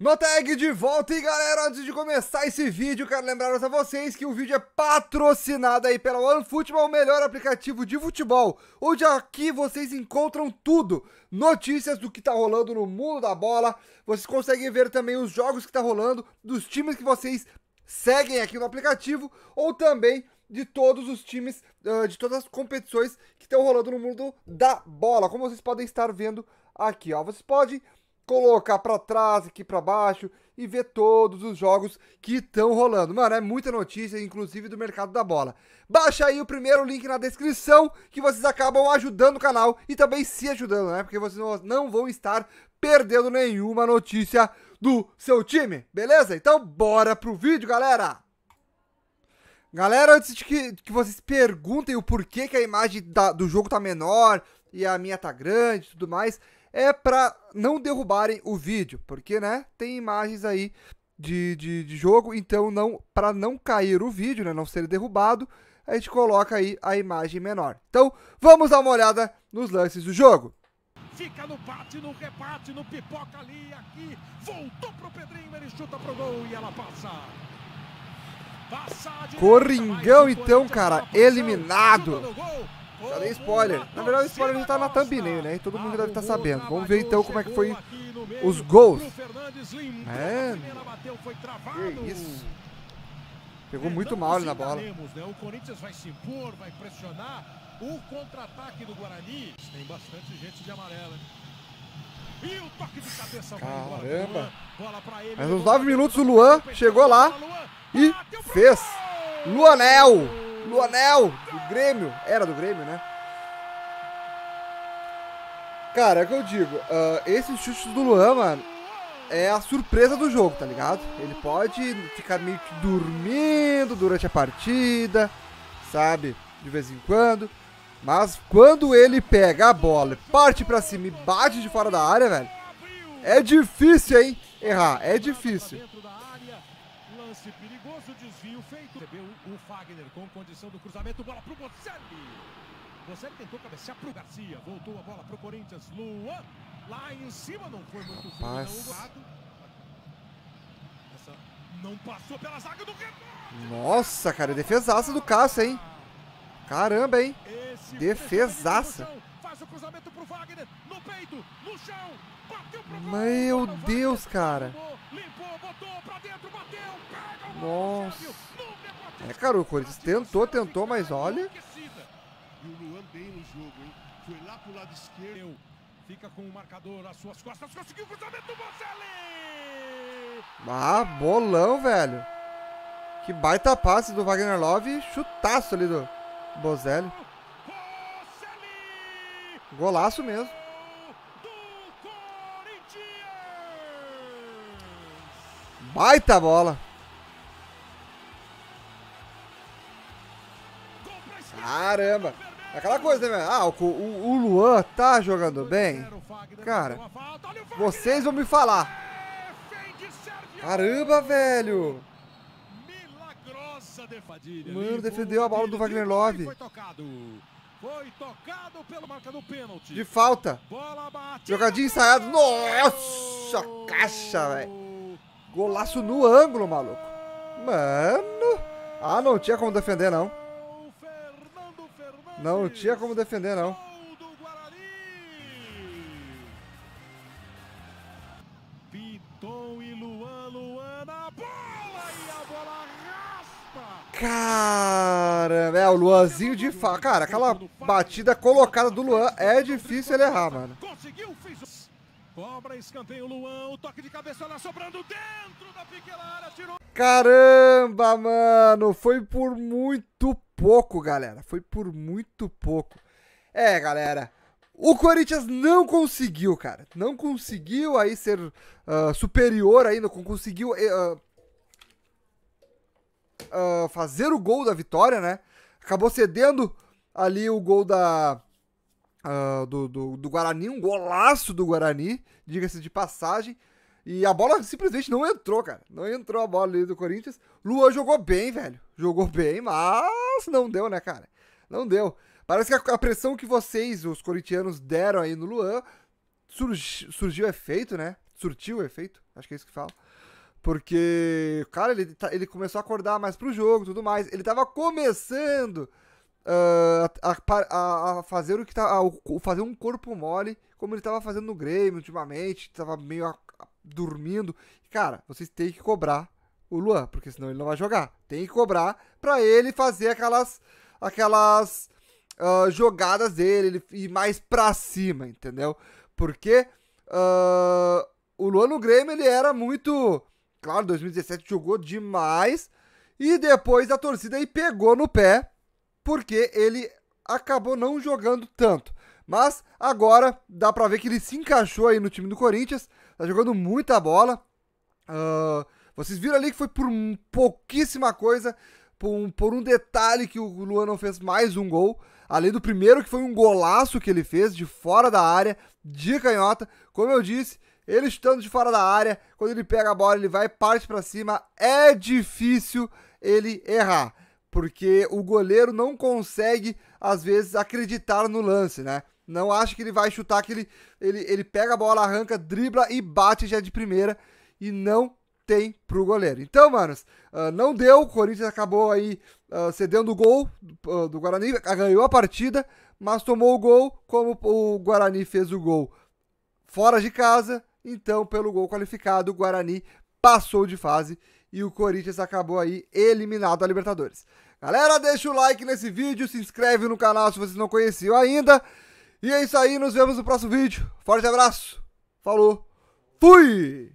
No tag de volta e galera, antes de começar esse vídeo, quero lembrar a vocês que o vídeo é patrocinado aí pela OneFootball, o melhor aplicativo de futebol, onde aqui vocês encontram tudo, notícias do que tá rolando no mundo da bola, vocês conseguem ver também os jogos que tá rolando, dos times que vocês seguem aqui no aplicativo, ou também de todos os times, de todas as competições que estão rolando no mundo da bola, como vocês podem estar vendo aqui, ó, vocês podem colocar para trás, aqui para baixo e ver todos os jogos que estão rolando. Mano, é muita notícia, inclusive do mercado da bola. Baixa aí o primeiro link na descrição que vocês acabam ajudando o canal e também se ajudando, né? Porque vocês não vão estar perdendo nenhuma notícia do seu time, beleza? Então bora pro vídeo, galera! Galera, antes de que, que vocês perguntem o porquê que a imagem da, do jogo tá menor e a minha tá grande e tudo mais, é para não derrubarem o vídeo, porque né, tem imagens aí de, de, de jogo, então não para não cair o vídeo, né, não ser derrubado, a gente coloca aí a imagem menor. Então, vamos dar uma olhada nos lances do jogo. Fica no bate, no rebate, no pipoca ali, aqui. Voltou pro Pedrinho, ele chuta pro gol e ela passa. passa Coringão, então, cara, eliminado. Já dei spoiler. Na verdade, o spoiler já tá na thumbnail, né? E todo mundo deve estar tá sabendo. Vamos ver então como é que foi os gols. É. Que isso. Pegou muito mal na bola. Né? O Corinthians vai se impor, vai pressionar. O contra-ataque do Guarani. Tem bastante gente de amarela, e o toque de cabeça Caramba. Mas uns 9 minutos o Luan chegou lá e fez. Luanel! Luanel, do Grêmio. Era do Grêmio, né? Cara, é o que eu digo. Uh, ah, esse chute do Luan, mano, é a surpresa do jogo, tá ligado? Ele pode ficar meio que dormindo durante a partida, sabe? De vez em quando. Mas quando ele pega a bola, parte pra cima e bate de fora da área, velho, é difícil, hein? Errar, é difícil lance perigoso, desvio feito. Recebeu o Fagner com condição do cruzamento, bola para o Bocelli. Bocelli tentou cabecear para o Garcia, voltou a bola para o Corinthians. Luan, lá em cima, não foi muito fácil Essa não passou pela zaga do Renato. Nossa, cara, defesaça do Cássio, hein? Caramba, hein? Esse defesaça. Faz o cruzamento Wagner, no peito, no chão, bateu pro Meu Deus, cara. Nossa. É, cara, o Corinthians tentou, tentou, mas olha. E o Luan bem no jogo, hein? Foi lá pro lado esquerdo. Fica com o marcador às suas costas. Conseguiu o cruzamento do Bocelli! Ah, bolão, velho. Que baita passe do Wagner Love. Chutaço ali do Bozelli. Golaço mesmo. Baita bola. Caramba! Aquela coisa, né? Ah, o, o, o Luan tá jogando bem? Cara, vocês vão me falar. Caramba, velho! Mano, defendeu a bola do Wagner Love. Foi tocado pelo do pênalti. De falta. Jogadinha ensaiada. Nossa, caixa, velho. Golaço no ângulo, maluco. Mano. Ah, não tinha como defender, não. Não tinha como defender, não. Piton e Luan, Luana, bola e a bola raspa. Caramba, é o Luanzinho de fato. Cara, aquela batida colocada do Luan é difícil ele errar, mano. Conseguiu, fez. Cobra, escanteio, Luan, o toque de cabeça lá sobrando dentro da pequena área, tirou. Caramba, mano, foi por muito pouco, galera. Foi por muito pouco. É, galera. O Corinthians não conseguiu, cara. Não conseguiu aí ser uh, superior aí, não conseguiu uh, uh, fazer o gol da vitória, né? Acabou cedendo ali o gol da do, do, do Guarani, um golaço do Guarani, diga-se de passagem. E a bola simplesmente não entrou, cara. Não entrou a bola ali do Corinthians. Luan jogou bem, velho. Jogou bem, mas não deu, né, cara? Não deu. Parece que a, pressão que vocês, os corintianos, deram aí no Luan surgiu efeito, né? Surtiu efeito, acho que é isso que fala. Porque, cara, ele, tá, ele começou a acordar mais pro jogo tudo mais. Ele tava começando uh, a, a, a, fazer o que tá. A, fazer um corpo mole, como ele tava fazendo no Grêmio ultimamente. Tava meio dormindo. Cara, vocês têm que cobrar o Luan, porque senão ele não vai jogar. Tem que cobrar para ele fazer aquelas aquelas uh, jogadas dele, ele mais pra cima, entendeu? Porque uh, o Luan no Grêmio, ele era muito... Claro, 2017 jogou demais e depois a torcida aí pegou no pé porque ele acabou não jogando tanto. Mas agora dá para ver que ele se encaixou aí no time do Corinthians, tá jogando muita bola. Uh, vocês viram ali que foi por pouquíssima coisa, por um, por um detalhe que o Luan não fez mais um gol. Além do primeiro, que foi um golaço que ele fez de fora da área, de canhota. Como eu disse, ele estando de fora da área, quando ele pega a bola, ele vai parte para cima, é difícil ele errar, porque o goleiro não consegue às vezes acreditar no lance, né? Não acho que ele vai chutar, que ele, ele, ele pega a bola, arranca, dribla e bate já de primeira. E não tem pro goleiro. Então, manos, uh, não deu. O Corinthians acabou aí uh, cedendo o gol uh, do Guarani, ganhou a partida, mas tomou o gol. Como o Guarani fez o gol fora de casa, então, pelo gol qualificado, o Guarani passou de fase e o Corinthians acabou aí eliminado da Libertadores. Galera, deixa o like nesse vídeo, se inscreve no canal se vocês não conheciam ainda. E é isso aí, nos vemos no próximo vídeo. Forte abraço, falou, fui!